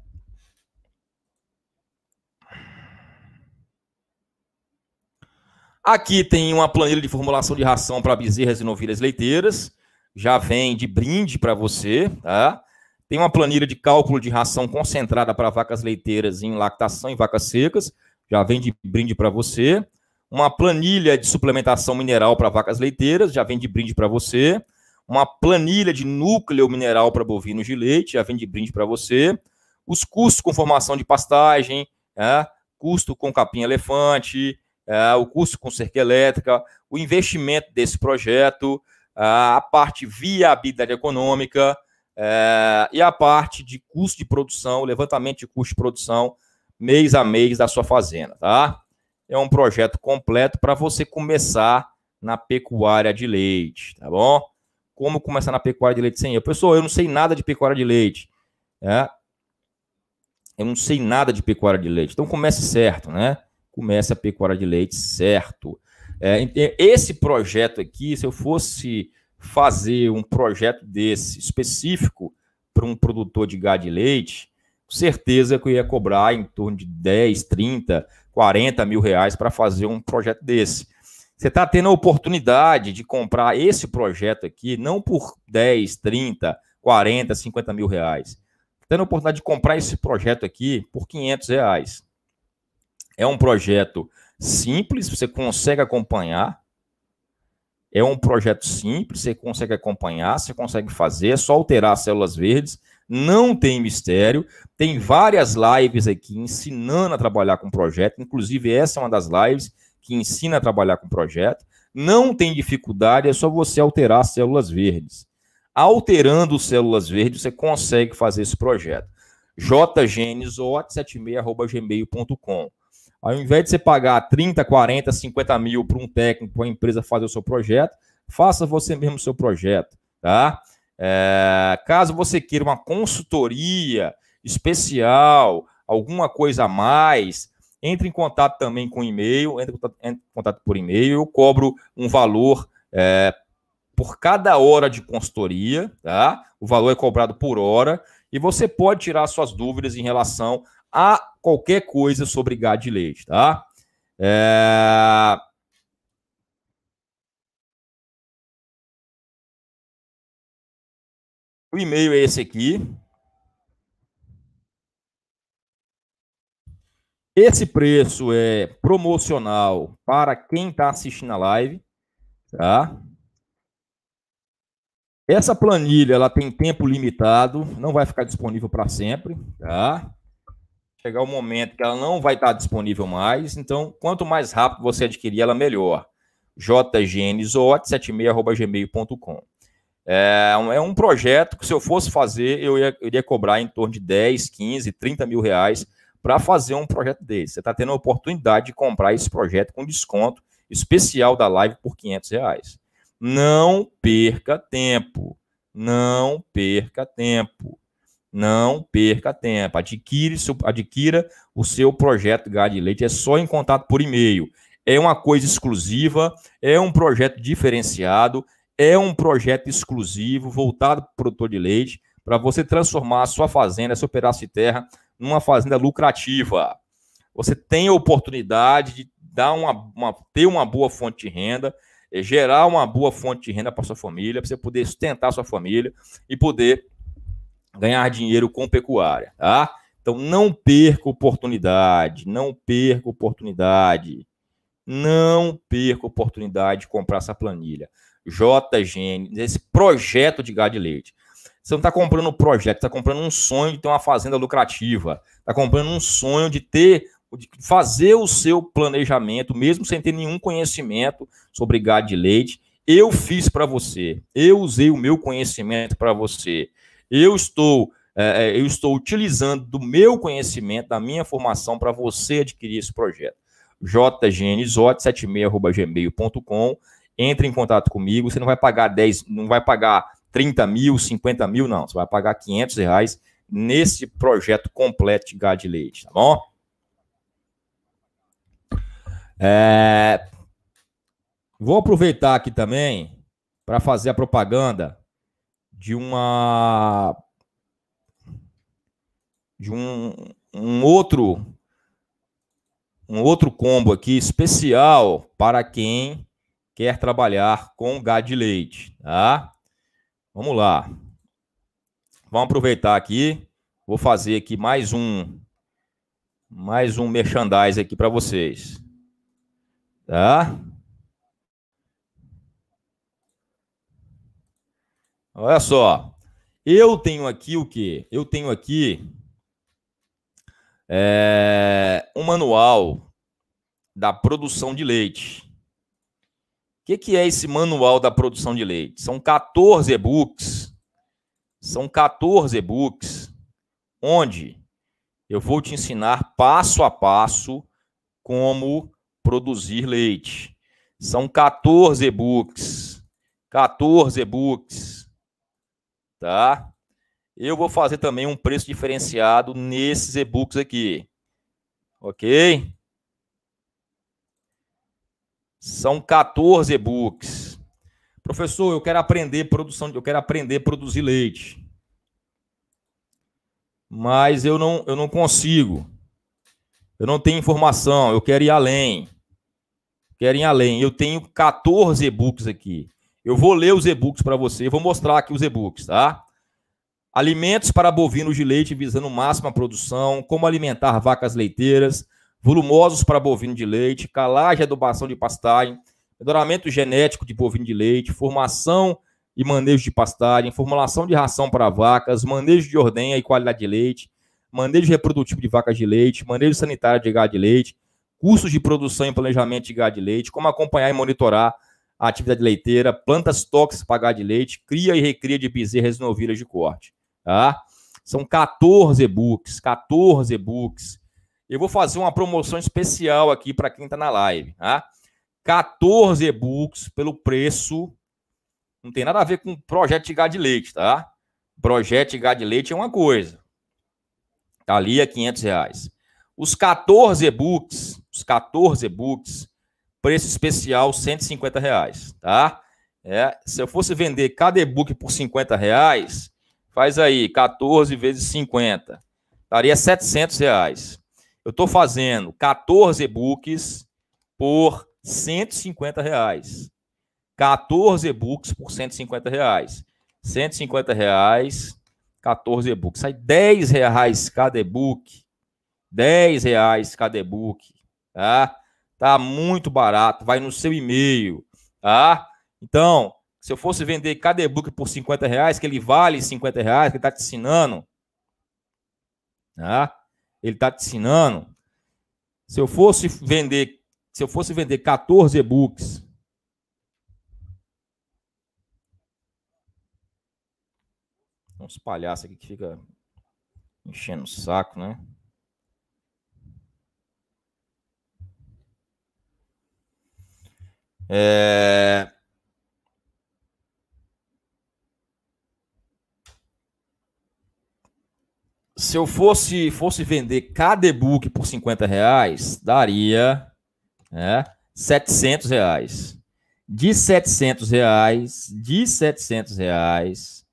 Aqui tem uma planilha de formulação de ração para bezerras e novilhas leiteiras. Já vem de brinde para você, tá? Tem uma planilha de cálculo de ração concentrada para vacas leiteiras em lactação e vacas secas, já vem de brinde para você. Uma planilha de suplementação mineral para vacas leiteiras, já vem de brinde para você. Uma planilha de núcleo mineral para bovinos de leite, já vem de brinde para você. Os custos com formação de pastagem, é, custo com capim-elefante, é, o custo com cerca elétrica, o investimento desse projeto, é, a parte viabilidade econômica, é, e a parte de custo de produção, levantamento de custo de produção mês a mês da sua fazenda, tá? É um projeto completo para você começar na pecuária de leite, tá bom? Como começar na pecuária de leite sem eu? Pessoal, eu não sei nada de pecuária de leite, né? Eu não sei nada de pecuária de leite. Então comece certo, né? Comece a pecuária de leite certo. É, esse projeto aqui, se eu fosse fazer um projeto desse específico para um produtor de gado de leite, certeza que eu ia cobrar em torno de 10, 30, 40 mil reais para fazer um projeto desse. Você está tendo a oportunidade de comprar esse projeto aqui, não por 10, 30, 40, 50 mil reais. Tá tendo a oportunidade de comprar esse projeto aqui por 500 reais. É um projeto simples, você consegue acompanhar, é um projeto simples, você consegue acompanhar, você consegue fazer, é só alterar as células verdes, não tem mistério. Tem várias lives aqui ensinando a trabalhar com projeto, inclusive essa é uma das lives que ensina a trabalhar com projeto. Não tem dificuldade, é só você alterar as células verdes. Alterando células verdes, você consegue fazer esse projeto. jgenizote76.gmail.com ao invés de você pagar 30, 40, 50 mil para um técnico, para uma empresa fazer o seu projeto, faça você mesmo o seu projeto, tá? É, caso você queira uma consultoria especial, alguma coisa a mais, entre em contato também com e-mail, entre em contato, entre em contato por e-mail, eu cobro um valor é, por cada hora de consultoria, tá? O valor é cobrado por hora e você pode tirar suas dúvidas em relação a qualquer coisa sobre gado de leite, tá? É... O e-mail é esse aqui. Esse preço é promocional para quem está assistindo a live, tá? Essa planilha ela tem tempo limitado, não vai ficar disponível para sempre, tá? chegar o momento que ela não vai estar disponível mais, então quanto mais rápido você adquirir ela, melhor. jgnzote76.gmail.com é, um, é um projeto que se eu fosse fazer, eu, ia, eu iria cobrar em torno de 10, 15, 30 mil reais para fazer um projeto desse. Você está tendo a oportunidade de comprar esse projeto com desconto especial da live por 500 reais. Não perca tempo. Não perca tempo. Não perca tempo. Adquire seu, adquira o seu projeto Gado de Leite. É só em contato por e-mail. É uma coisa exclusiva, é um projeto diferenciado, é um projeto exclusivo voltado para o produtor de leite, para você transformar a sua fazenda, seu pedaço de terra, numa fazenda lucrativa. Você tem a oportunidade de dar uma, uma ter uma boa fonte de renda, é, gerar uma boa fonte de renda para sua família, para você poder sustentar sua família e poder ganhar dinheiro com pecuária, tá? Então não perca oportunidade, não perca oportunidade. Não perca oportunidade de comprar essa planilha. JGN, esse projeto de gado de leite. Você não está comprando um projeto, está comprando um sonho de ter uma fazenda lucrativa. Está comprando um sonho de ter, de fazer o seu planejamento, mesmo sem ter nenhum conhecimento sobre gado de leite. Eu fiz para você, eu usei o meu conhecimento para você. Eu estou é, é, eu estou utilizando do meu conhecimento, da minha formação, para você adquirir esse projeto. jgnizote76.gmail.com Entre em contato comigo, você não vai pagar 10, não vai pagar 30 mil, 50 mil, não. Você vai pagar 500 reais nesse projeto completo de gado de leite, tá bom? É... Vou aproveitar aqui também para fazer a propaganda de uma de um, um outro um outro combo aqui especial para quem quer trabalhar com gado de leite, tá? Vamos lá. Vamos aproveitar aqui. Vou fazer aqui mais um mais um merchandise aqui para vocês. Tá? Olha só. Eu tenho aqui o quê? Eu tenho aqui é, um manual da produção de leite. O que, que é esse manual da produção de leite? São 14 e-books. São 14 e-books onde eu vou te ensinar passo a passo como produzir leite. São 14 e-books. 14 e-books tá? Eu vou fazer também um preço diferenciado nesses e-books aqui. Ok? São 14 e-books. Professor, eu quero aprender produção, eu quero aprender a produzir leite. Mas eu não, eu não consigo. Eu não tenho informação, eu quero ir além. Quero ir além. Eu tenho 14 e-books aqui. Eu vou ler os e-books para você, vou mostrar aqui os e-books, tá? Alimentos para bovinos de leite visando máxima produção, como alimentar vacas leiteiras, volumosos para bovino de leite, calagem e adubação de pastagem, melhoramento genético de bovino de leite, formação e manejo de pastagem, formulação de ração para vacas, manejo de ordenha e qualidade de leite, manejo reprodutivo de vacas de leite, manejo sanitário de gado de leite, cursos de produção e planejamento de gado de leite, como acompanhar e monitorar a atividade leiteira, plantas tóxicas para de leite, cria e recria de bezerras novilhas de corte. Tá? São 14 e-books, 14 e-books. Eu vou fazer uma promoção especial aqui para quem está na live. Tá? 14 e-books pelo preço. Não tem nada a ver com projeto de gado de leite, tá? Projeto de gado de leite é uma coisa. Está ali a é 500 reais. Os 14 e-books, os 14 e-books, preço especial 150 reais, tá? É, se eu fosse vender cada e-book por 50 reais, faz aí 14 vezes 50, daria 700 reais. Eu estou fazendo 14 e-books por 150 reais. 14 e-books por 150 reais. 150 reais, 14 e-books. Sai 10 reais cada e-book. 10 reais cada e-book, tá? Tá muito barato, vai no seu e-mail, tá? Então, se eu fosse vender cada e-book por 50 reais, que ele vale 50 reais, que ele tá te ensinando, tá? Ele tá te ensinando. Se eu fosse vender, se eu fosse vender 14 e-books uns palhaços aqui que fica enchendo o saco, né? É... Se eu fosse fosse vender cada e-book por 50 reais, daria né, 700 reais. De 700 reais, de 700 reais,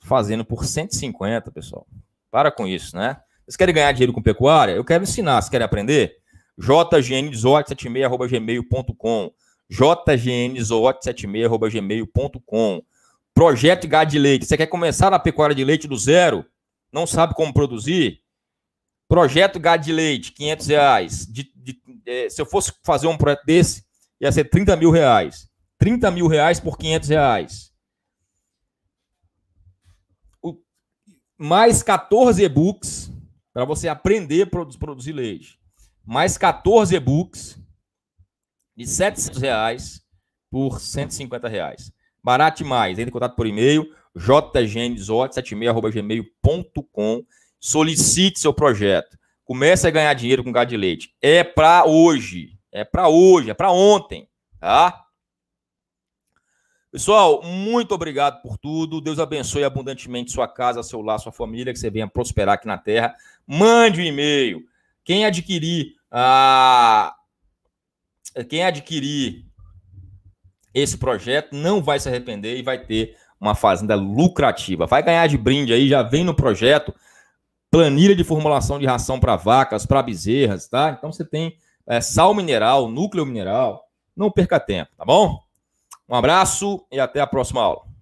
fazendo por 150, pessoal. Para com isso, né? Vocês querem ganhar dinheiro com pecuária? Eu quero ensinar. Vocês querem aprender? jgn gmailcom jgnzote76.gmail.com. Projeto Gado de Leite. Você quer começar na pecuária de leite do zero? Não sabe como produzir? Projeto Gado de Leite, 500 reais. De, de, é, se eu fosse fazer um projeto desse, ia ser 30 mil reais. 30 mil reais por 500 reais. O, mais 14 e-books para você aprender a produzir leite. Mais 14 e-books de 700 reais por 150 reais. Barato demais. Entre em contato por e-mail, jgenizote76.gmail.com. Solicite seu projeto. Comece a ganhar dinheiro com gado de leite. É para hoje. É para hoje, é para ontem, tá? Pessoal, muito obrigado por tudo. Deus abençoe abundantemente sua casa, seu lar, sua família, que você venha prosperar aqui na terra. Mande um e-mail. Quem adquirir a ah, quem adquirir esse projeto não vai se arrepender e vai ter uma fazenda lucrativa. Vai ganhar de brinde aí, já vem no projeto planilha de formulação de ração para vacas, para bezerras, tá? Então você tem é, sal mineral, núcleo mineral. Não perca tempo, tá bom? Um abraço e até a próxima aula.